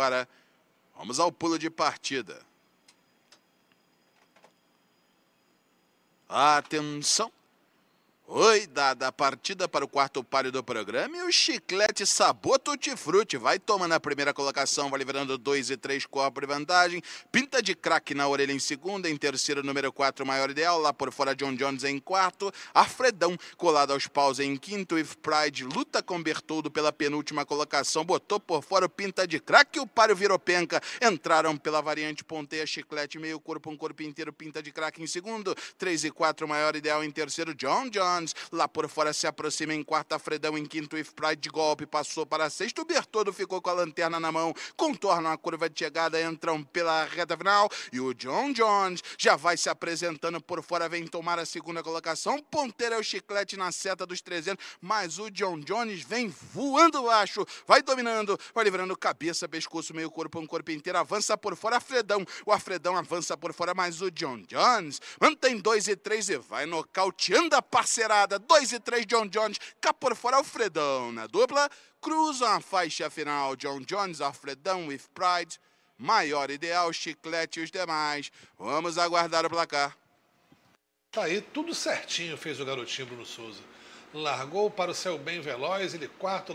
agora, vamos ao pulo de partida. Atenção! Oi, dada a partida para o quarto páreo do programa e o chiclete sabor tutti-frutti. Vai tomando a primeira colocação, vai liberando dois e três copos de vantagem. Pinta de craque na orelha em segunda, em terceiro, número quatro, maior ideal. Lá por fora, John Jones em quarto. Alfredão colado aos paus em quinto. If Pride luta com Bertoldo pela penúltima colocação. Botou por fora o pinta de craque e o páreo virou penca. Entraram pela variante ponteia, chiclete meio corpo, um corpo inteiro, pinta de craque em segundo. Três e quatro, maior ideal em terceiro, John Jones. Lá por fora se aproxima em quarta Fredão, em quinto If Pride de golpe, passou para sexto. Bertoldo ficou com a lanterna na mão, contornam a curva de chegada, entram pela reta final. E o John Jones já vai se apresentando por fora, vem tomar a segunda colocação. Ponteiro é o chiclete na seta dos 300, mas o John Jones vem voando baixo, vai dominando, vai livrando cabeça, pescoço, meio corpo, um corpo inteiro, avança por fora. Afredão, o Afredão avança por fora, mas o John Jones mantém dois e três e vai nocauteando a parceira acelerada, 2 e 3, John Jones, cá por fora Alfredão na dupla, cruzam a faixa final, John Jones, Alfredão with Pride, maior ideal, Chiclete e os demais. Vamos aguardar o placar. Tá aí, tudo certinho fez o garotinho Bruno Souza. Largou para o céu bem veloz, ele quarto